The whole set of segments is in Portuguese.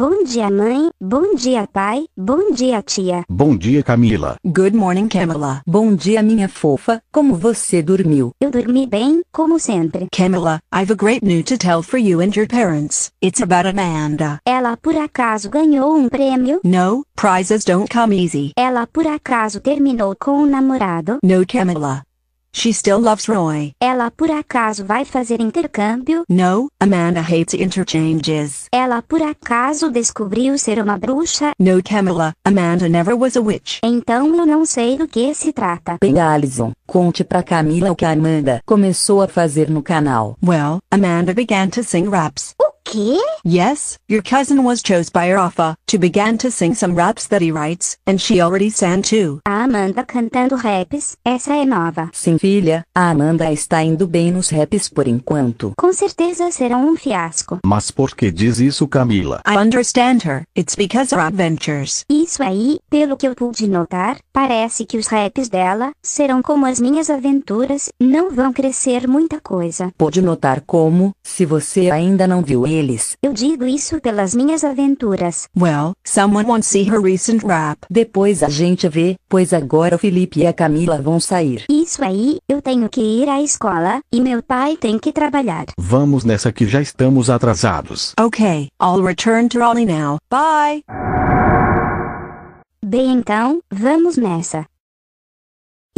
Bom dia, mãe. Bom dia, pai. Bom dia, tia. Bom dia, Camila. Good morning, Camila. Bom dia, minha fofa. Como você dormiu? Eu dormi bem, como sempre. Camila, I've a great news to tell for you and your parents. It's about Amanda. Ela por acaso ganhou um prêmio? No, prizes don't come easy. Ela por acaso terminou com um namorado? No, Camila. She still loves Roy. Ela por acaso vai fazer intercâmbio? No, Amanda hates interchanges. Ela por acaso descobriu ser uma bruxa? No, Camila, Amanda never was a witch. Então eu não sei do que se trata. Bem, Alison, conte pra Camila o que a Amanda começou a fazer no canal. Well, Amanda began to sing raps. Uh! quê? Yes, your cousin was chose by Rafa to began to sing some raps that he writes, and she already sang too. A Amanda cantando raps, essa é nova. Sim, filha, a Amanda está indo bem nos raps por enquanto. Com certeza será um fiasco. Mas por que diz isso, Camila? I understand her. It's because our adventures. Isso aí, pelo que eu pude notar, parece que os raps dela serão como as minhas aventuras, não vão crescer muita coisa. Pode notar como, se você ainda não viu ele, eu digo isso pelas minhas aventuras. Well, someone won't see her recent rap. Depois a gente vê, pois agora o Felipe e a Camila vão sair. Isso aí, eu tenho que ir à escola, e meu pai tem que trabalhar. Vamos nessa que já estamos atrasados. Ok, I'll return to Raleigh now. Bye! Bem então, vamos nessa.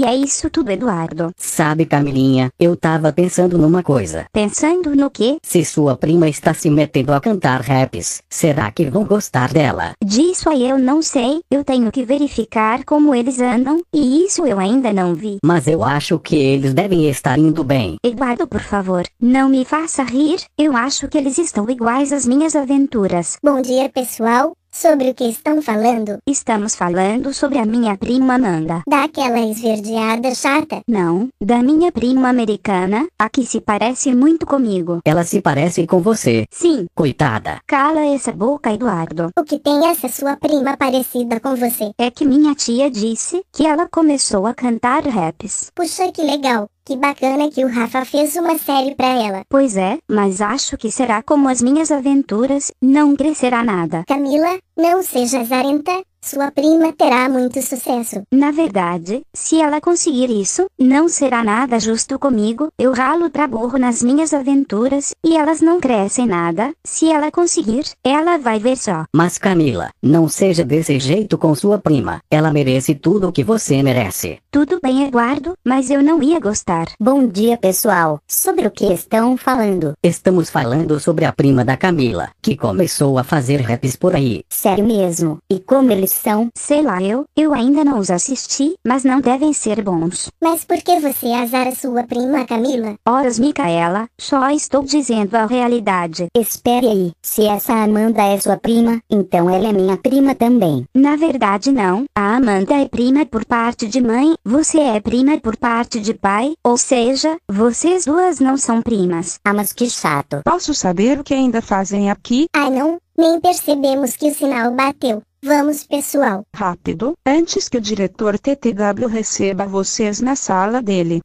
E é isso tudo, Eduardo. Sabe, Camilinha, eu tava pensando numa coisa. Pensando no quê? Se sua prima está se metendo a cantar raps, será que vão gostar dela? Disso aí eu não sei, eu tenho que verificar como eles andam, e isso eu ainda não vi. Mas eu acho que eles devem estar indo bem. Eduardo, por favor, não me faça rir, eu acho que eles estão iguais às minhas aventuras. Bom dia, pessoal. Sobre o que estão falando? Estamos falando sobre a minha prima Amanda. Daquela esverdeada chata? Não, da minha prima americana, a que se parece muito comigo. Ela se parece com você? Sim. Coitada. Cala essa boca, Eduardo. O que tem essa sua prima parecida com você? É que minha tia disse que ela começou a cantar raps. Puxa, que legal. Que bacana que o Rafa fez uma série pra ela. Pois é, mas acho que será como as minhas aventuras, não crescerá nada. Camila, não seja zarenta, sua prima terá muito sucesso. Na verdade, se ela conseguir isso, não será nada justo comigo. Eu ralo pra burro nas minhas aventuras, e elas não crescem nada. Se ela conseguir, ela vai ver só. Mas Camila, não seja desse jeito com sua prima. Ela merece tudo o que você merece. Tudo bem, Eduardo, mas eu não ia gostar. Bom dia, pessoal. Sobre o que estão falando? Estamos falando sobre a prima da Camila, que começou a fazer raps por aí sério mesmo, e como eles são, sei lá eu, eu ainda não os assisti, mas não devem ser bons. Mas por que você azar a sua prima Camila? Horas Micaela, só estou dizendo a realidade. Espere aí, se essa Amanda é sua prima, então ela é minha prima também. Na verdade não, a Amanda é prima por parte de mãe, você é prima por parte de pai, ou seja, vocês duas não são primas. Ah mas que chato. Posso saber o que ainda fazem aqui? Ah não, Nem percebemos que o sinal bateu. Vamos, pessoal. Rápido, antes que o diretor TTW receba vocês na sala dele.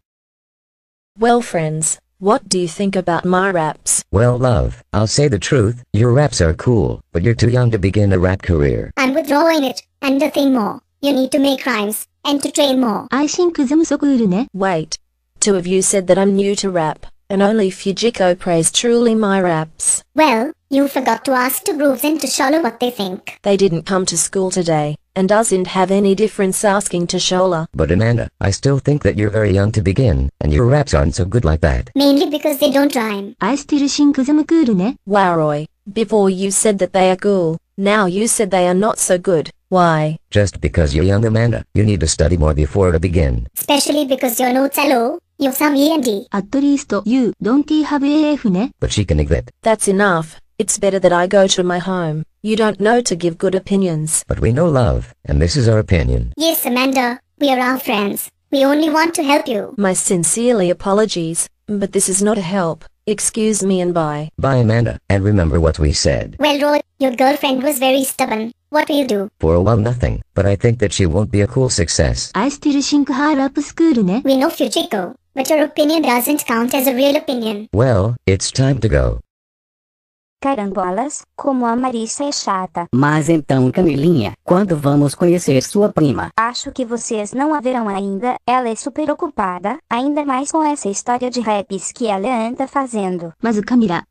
Well, friends, what do you think about my raps? Well, love, I'll say the truth. Your raps are cool, but you're too young to begin a rap career. I'm withdrawing it, and nothing more. You need to make rhymes, and to train more. I think I'm so cool, ne? Wait. Two of you said that I'm new to rap and only Fujiko praised truly my raps. Well, you forgot to ask the Grooves and Shola what they think. They didn't come to school today, and doesn't have any difference asking Shola. But Amanda, I still think that you're very young to begin, and your raps aren't so good like that. Mainly because they don't rhyme. I still think them good ne? Wow Roy, before you said that they are cool, now you said they are not so good. Why? Just because you're young Amanda, you need to study more before to begin. Especially because your notes are low, you're some END. At least you don't have AF ne? But she can neglect. That's enough. It's better that I go to my home. You don't know to give good opinions. But we know love, and this is our opinion. Yes, Amanda. We are our friends. We only want to help you. My sincerely apologies, but this is not a help. Excuse me and bye. Bye, Amanda. And remember what we said. Well, Roy, your girlfriend was very stubborn. What will you do? For a while, nothing. But I think that she won't be a cool success. I still think her up school, ne? We know Fujiko. but your opinion doesn't count as a real opinion. Well, it's time to go. Carambolas, como a Marissa é chata. Mas então, Camilinha, quando vamos conhecer sua prima? Acho que vocês não a verão ainda, ela é super ocupada, ainda mais com essa história de raps que ela anda fazendo. Mas Camila,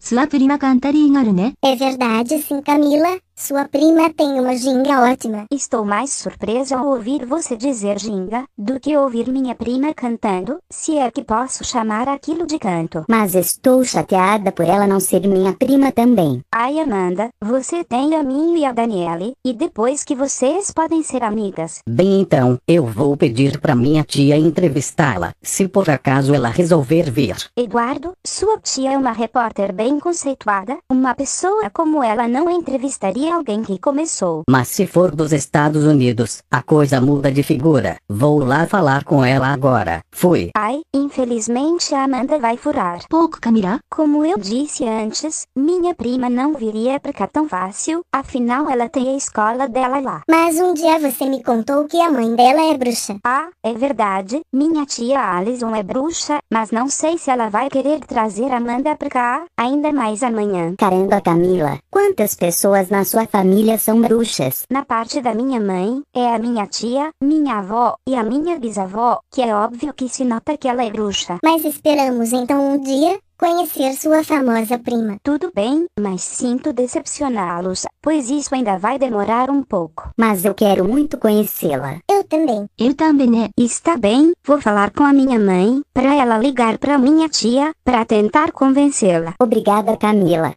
sua prima cantaria né? É verdade sim, Camila. Sua prima tem uma ginga ótima. Estou mais surpresa ao ouvir você dizer ginga do que ouvir minha prima cantando, se é que posso chamar aquilo de canto. Mas estou chateada por ela não ser minha prima também. Ai, Amanda, você tem a mim e a Daniele, e depois que vocês podem ser amigas. Bem, então, eu vou pedir para minha tia entrevistá-la, se por acaso ela resolver vir. Eduardo, sua tia é uma repórter bem conceituada, uma pessoa como ela não entrevistaria alguém que começou. Mas se for dos Estados Unidos, a coisa muda de figura. Vou lá falar com ela agora. Fui. Ai, infelizmente a Amanda vai furar. Pouco, Camila. Como eu disse antes, minha prima não viria pra cá tão fácil, afinal ela tem a escola dela lá. Mas um dia você me contou que a mãe dela é bruxa. Ah, é verdade. Minha tia Alison é bruxa, mas não sei se ela vai querer trazer Amanda pra cá, ainda mais amanhã. Caramba, Camila, Quantas pessoas na sua família são bruxas? Na parte da minha mãe, é a minha tia, minha avó e a minha bisavó, que é óbvio que se nota que ela é bruxa. Mas esperamos então um dia conhecer sua famosa prima. Tudo bem, mas sinto decepcioná-los, pois isso ainda vai demorar um pouco. Mas eu quero muito conhecê-la. Eu também. Eu também, né? Está bem, vou falar com a minha mãe, para ela ligar para minha tia, para tentar convencê-la. Obrigada, Camila.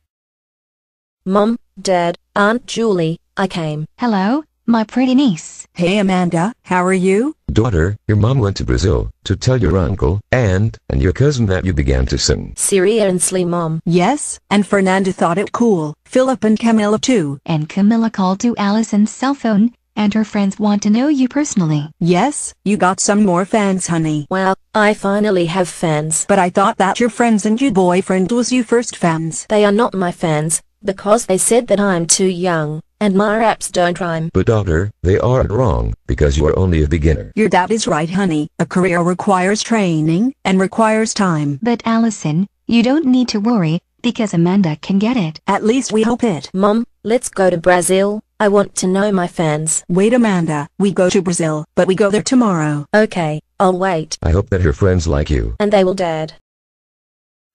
Mum, Dad, Aunt Julie, I came. Hello, my pretty niece. Hey Amanda, how are you? Daughter, your mom went to Brazil to tell your uncle, aunt, and your cousin that you began to sing. Seriously, mom. Yes, and Fernanda thought it cool. Philip and Camilla too. And Camilla called to Allison's cell phone, and her friends want to know you personally. Yes, you got some more fans, honey. Well, I finally have fans. But I thought that your friends and your boyfriend was your first fans. They are not my fans because they said that I'm too young, and my raps don't rhyme. But daughter, they aren't wrong, because you're only a beginner. Your dad is right honey, a career requires training, and requires time. But Allison, you don't need to worry, because Amanda can get it. At least we hope it. Mom, let's go to Brazil. I want to know my fans. Wait Amanda, we go to Brazil, but we go there tomorrow. Okay, I'll wait. I hope that your friends like you. And they will dad.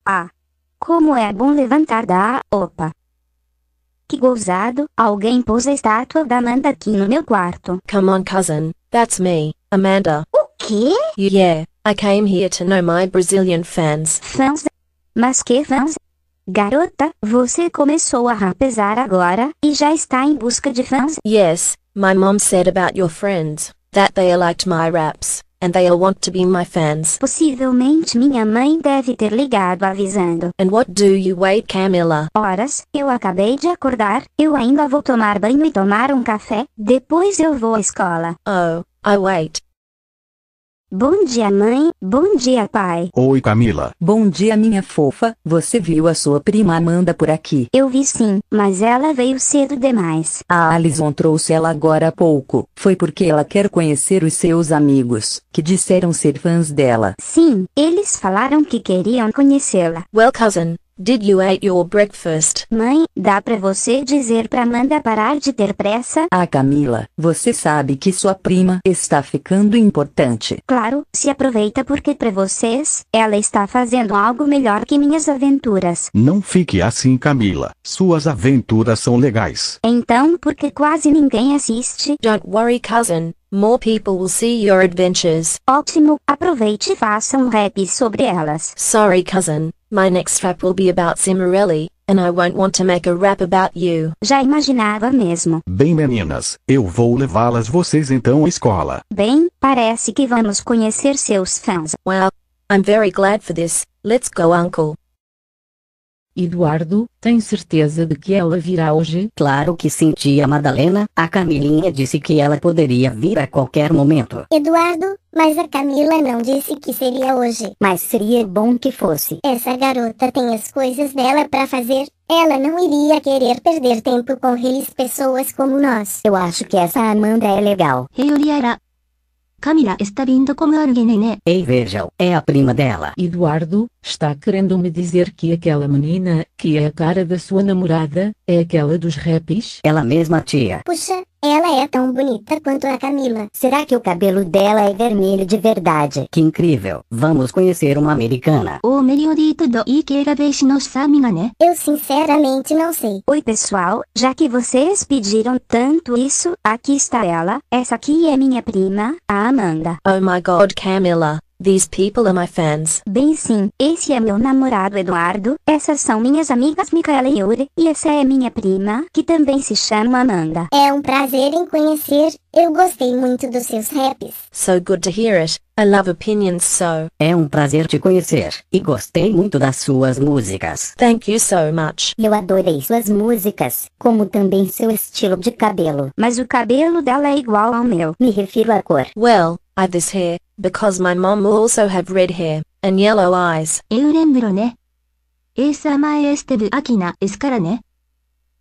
Ah, como é bom levantar da opa. Que gozado, alguém pôs a estátua da Amanda aqui no meu quarto. Come on cousin, that's me, Amanda. O quê? Yeah, I came here to know my Brazilian fans. Fãs? Mas que fãs? Garota, você começou a rapesar agora e já está em busca de fãs? Yes, my mom said about your friends, that they liked my raps and they'll want to be my fans. Possivelmente minha mãe deve ter ligado avisando. And what do you wait, Camilla? Horas, eu acabei de acordar, eu ainda vou tomar banho e tomar um café, depois eu vou à escola. Oh, I wait. Bom dia, mãe. Bom dia, pai. Oi, Camila. Bom dia, minha fofa. Você viu a sua prima Amanda por aqui? Eu vi sim, mas ela veio cedo demais. A Alison trouxe ela agora há pouco. Foi porque ela quer conhecer os seus amigos, que disseram ser fãs dela. Sim, eles falaram que queriam conhecê-la. Well, cousin, Did you eat your breakfast? Mãe, dá pra você dizer pra Amanda parar de ter pressa? Ah, Camila, você sabe que sua prima está ficando importante. Claro, se aproveita porque pra vocês, ela está fazendo algo melhor que minhas aventuras. Não fique assim, Camila. Suas aventuras são legais. Então, porque quase ninguém assiste? Don't worry, cousin. More people will see your adventures. Ótimo, aproveite e faça um rap sobre elas. Sorry, cousin. My next rap will be about Cimarelli, and I won't want to make a rap about you. Já imaginava mesmo. Bem meninas, eu vou levá-las vocês então à escola. Bem, parece que vamos conhecer seus fãs. Well, I'm very glad for this. Let's go uncle. Eduardo, tem certeza de que ela virá hoje? Claro que sim, tia Madalena. A Camilinha disse que ela poderia vir a qualquer momento. Eduardo, mas a Camila não disse que seria hoje. Mas seria bom que fosse. Essa garota tem as coisas dela para fazer. Ela não iria querer perder tempo com reis pessoas como nós. Eu acho que essa Amanda é legal. lhe era Camila está vindo como alguém Ei vejam, é a prima dela. Eduardo, está querendo me dizer que aquela menina, que é a cara da sua namorada, é aquela dos rapis? Ela mesma tia. Puxa, ela é tão bonita quanto a Camila. Será que o cabelo dela é vermelho de verdade? Que incrível! Vamos conhecer uma americana. de né? Eu sinceramente não sei. Oi pessoal, já que vocês pediram tanto isso, aqui está ela. Essa aqui é minha prima, a Amanda. Oh my god, Camila. These people are my fans. Bem sim, esse é meu namorado Eduardo, essas são minhas amigas Micaela e Yuri, e essa é minha prima, que também se chama Amanda. É um prazer em conhecer, eu gostei muito dos seus raps. So good to hear it, I love opinions so. É um prazer te conhecer, e gostei muito das suas músicas. Thank you so much. Eu adorei suas músicas, como também seu estilo de cabelo. Mas o cabelo dela é igual ao meu. Me refiro à cor. Well, I have this hair, because my mom also have red hair and yellow eyes. エウレンブロね。エーサーマエエステブアキナですからね。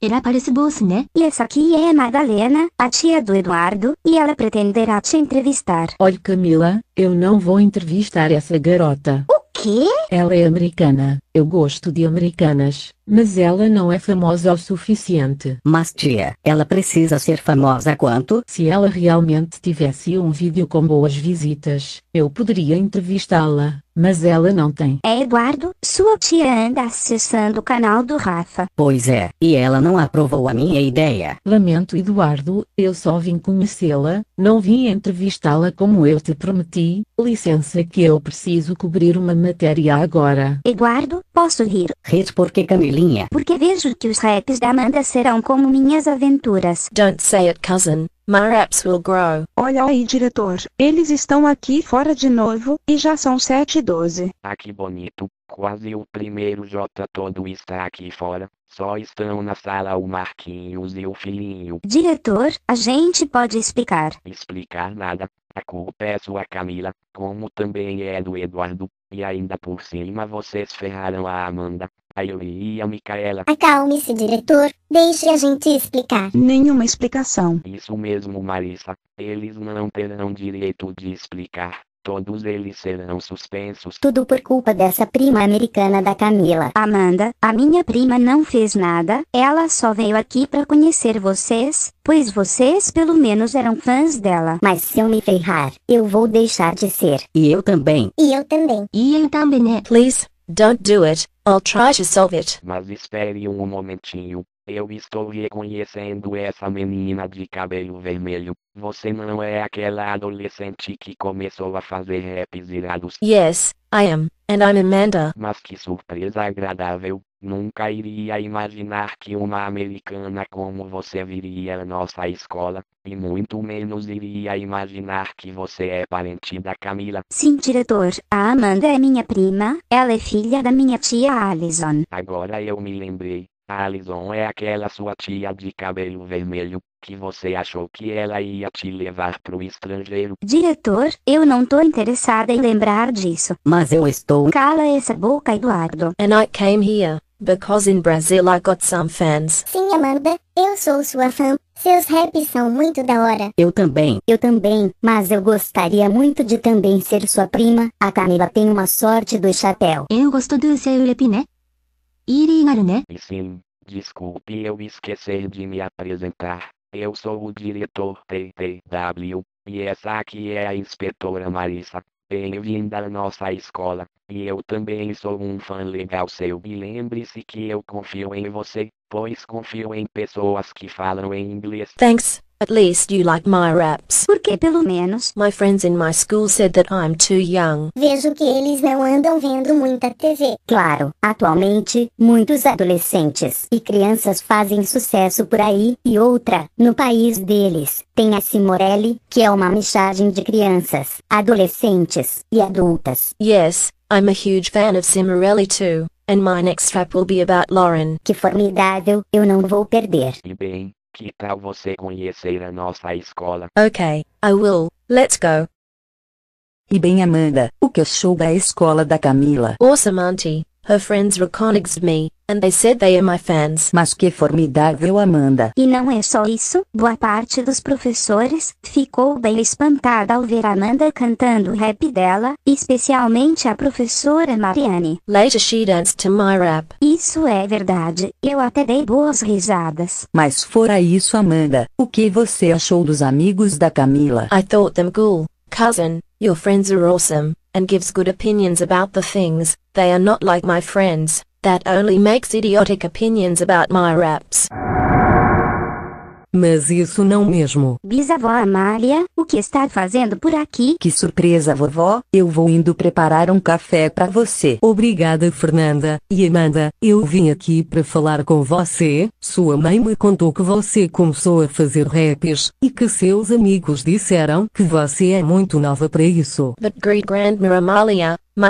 Ela parece boss, né? E essa aqui é a Madalena, a tia do Eduardo, e ela pretenderá te entrevistar. Olha Camila, eu não vou entrevistar essa garota. Uh! quê? Ela é americana. Eu gosto de americanas, mas ela não é famosa o suficiente. Mas tia, ela precisa ser famosa quanto? Se ela realmente tivesse um vídeo com boas visitas, eu poderia entrevistá-la. Mas ela não tem. É Eduardo, sua tia anda acessando o canal do Rafa. Pois é, e ela não aprovou a minha ideia. Lamento Eduardo, eu só vim conhecê-la, não vim entrevistá-la como eu te prometi, licença que eu preciso cobrir uma matéria agora. Eduardo, posso rir? Rir porque Camilinha? Porque vejo que os raps da Amanda serão como minhas aventuras. Don't say it cousin. My apps will grow. Olha aí, diretor. Eles estão aqui fora de novo, e já são 7 e 12. Ah, que bonito. Quase o primeiro J todo está aqui fora. Só estão na sala o Marquinhos e o filhinho. Diretor, a gente pode explicar. Explicar nada. A culpa é sua Camila, como também é do Eduardo. E ainda por cima vocês ferraram a Amanda. A Yuri e a Micaela. Acalme-se, diretor. Deixe a gente explicar. Nenhuma explicação. Isso mesmo, Marissa. Eles não terão direito de explicar. Todos eles serão suspensos. Tudo por culpa dessa prima americana da Camila. Amanda, a minha prima não fez nada, ela só veio aqui para conhecer vocês, pois vocês pelo menos eram fãs dela. Mas se eu me ferrar, eu vou deixar de ser. E eu também. E eu também. E eu também, né? Please. Don't do it, I'll try to solve it. Mas espere um momentinho, eu estou reconhecendo essa menina de cabelo vermelho. Você não é aquela adolescente que começou a fazer raps irados? Yes, I am, and I'm Amanda. Mas que surpresa agradável. Nunca iria imaginar que uma americana como você viria à nossa escola, e muito menos iria imaginar que você é parente da Camila. Sim, diretor, a Amanda é minha prima, ela é filha da minha tia Alison. Agora eu me lembrei. Alison é aquela sua tia de cabelo vermelho, que você achou que ela ia te levar o estrangeiro. Diretor, eu não tô interessada em lembrar disso. Mas eu estou. Cala essa boca, Eduardo. And I came here. Because in Brazil I got some fans. Sim, Amanda, eu sou sua fã. Seus raps são muito da hora. Eu também. Eu também, mas eu gostaria muito de também ser sua prima. A Camila tem uma sorte do chapéu. Eu gosto do seu rap, né? Ilegal, é né? Sim, desculpe eu esqueci de me apresentar. Eu sou o diretor TTW, e essa aqui é a inspetora Marissa. Venha vinda à nossa escola, e eu também sou um fã legal seu. E lembre-se que eu confio em você, pois confio em pessoas que falam em inglês. Thanks. At least you like my raps. Porque pelo menos my friends in my school said that I'm too young. Vejo que eles não andam vendo muita TV. Claro, atualmente, muitos adolescentes e crianças fazem sucesso por aí e outra, no país deles, tem a Simorelli, que é uma mixagem de crianças, adolescentes e adultas. Yes, I'm a huge fan of Simorelli too. And my next rap will be about Lauren. Que formidável, eu não vou perder. E bem, que tal você conhecer a nossa escola? Ok, I will. Let's go. E bem, Amanda, o que achou da escola da Camila? Awesome, Auntie. Her friends recognized me. And they said they are my fans. Mas que formidável Amanda. E não é só isso, boa parte dos professores ficou bem espantada ao ver Amanda cantando o rap dela, especialmente a professora Marianne. Later she danced to my rap. Isso é verdade, eu até dei boas risadas. Mas fora isso Amanda, o que você achou dos amigos da Camila? I thought them cool, cousin, your friends are awesome, and gives good opinions about the things, they are not like my friends. That only makes idiotic opinions about my raps. Mas isso não mesmo. Bisavó Amália, o que está fazendo por aqui? Que surpresa, vovó. Eu vou indo preparar um café para você. Obrigada, Fernanda. E Amanda, eu vim aqui para falar com você. Sua mãe me contou que você começou a fazer raps e que seus amigos disseram que você é muito nova para isso. But great grandma Amália, My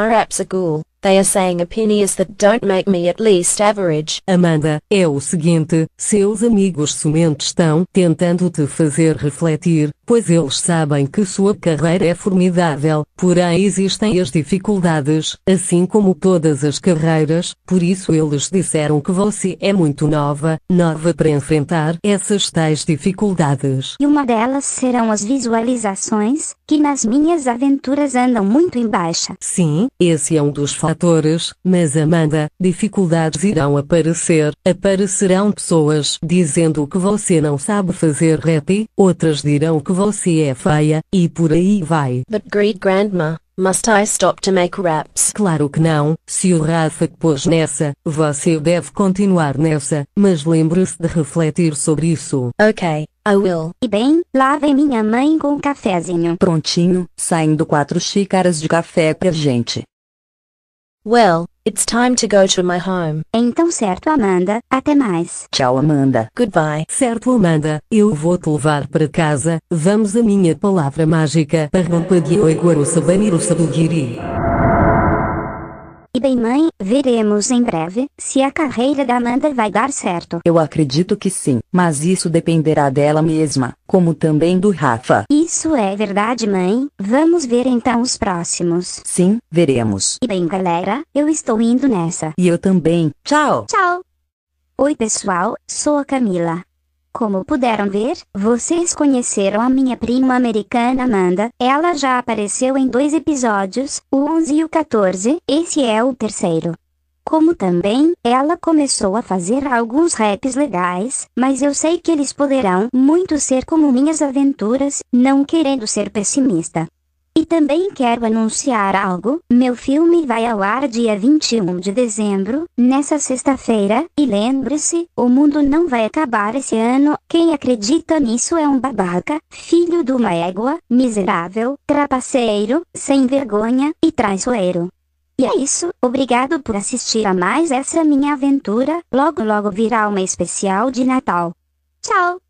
They are saying opinions that don't make me at least average. Amanda, é o seguinte, seus amigos somente estão tentando te fazer refletir, pois eles sabem que sua carreira é formidável, porém existem as dificuldades, assim como todas as carreiras, por isso eles disseram que você é muito nova, nova para enfrentar essas tais dificuldades. E uma delas serão as visualizações, que nas minhas aventuras andam muito em baixa. Sim, Sim, esse é um dos fatores, mas Amanda, dificuldades irão aparecer, aparecerão pessoas dizendo que você não sabe fazer reti, outras dirão que você é feia, e por aí vai. But great grandma. Must I stop to make raps? Claro que não, se o Rafa pôs nessa, você deve continuar nessa, mas lembre-se de refletir sobre isso. Ok, I will. E bem, lá vem minha mãe com um cafezinho. Prontinho, saindo quatro xícaras de café pra gente. Well, It's time to go to my home. Então certo, Amanda. Até mais. Tchau, Amanda. Goodbye. Certo, Amanda. Eu vou te levar para casa. Vamos à minha palavra mágica. Parrampa de oiguaru sabaniro sabugiri. E bem mãe, veremos em breve se a carreira da Amanda vai dar certo. Eu acredito que sim, mas isso dependerá dela mesma, como também do Rafa. Isso é verdade mãe, vamos ver então os próximos. Sim, veremos. E bem galera, eu estou indo nessa. E eu também, tchau. Tchau. Oi pessoal, sou a Camila. Como puderam ver, vocês conheceram a minha prima americana Amanda, ela já apareceu em dois episódios, o 11 e o 14, esse é o terceiro. Como também, ela começou a fazer alguns raps legais, mas eu sei que eles poderão muito ser como minhas aventuras, não querendo ser pessimista. E também quero anunciar algo: meu filme vai ao ar dia 21 de dezembro, nessa sexta-feira, e lembre-se, o mundo não vai acabar esse ano. Quem acredita nisso é um babaca, filho de uma égua, miserável, trapaceiro, sem vergonha e traiçoeiro. E é isso, obrigado por assistir a mais essa minha aventura. Logo logo virá uma especial de Natal. Tchau!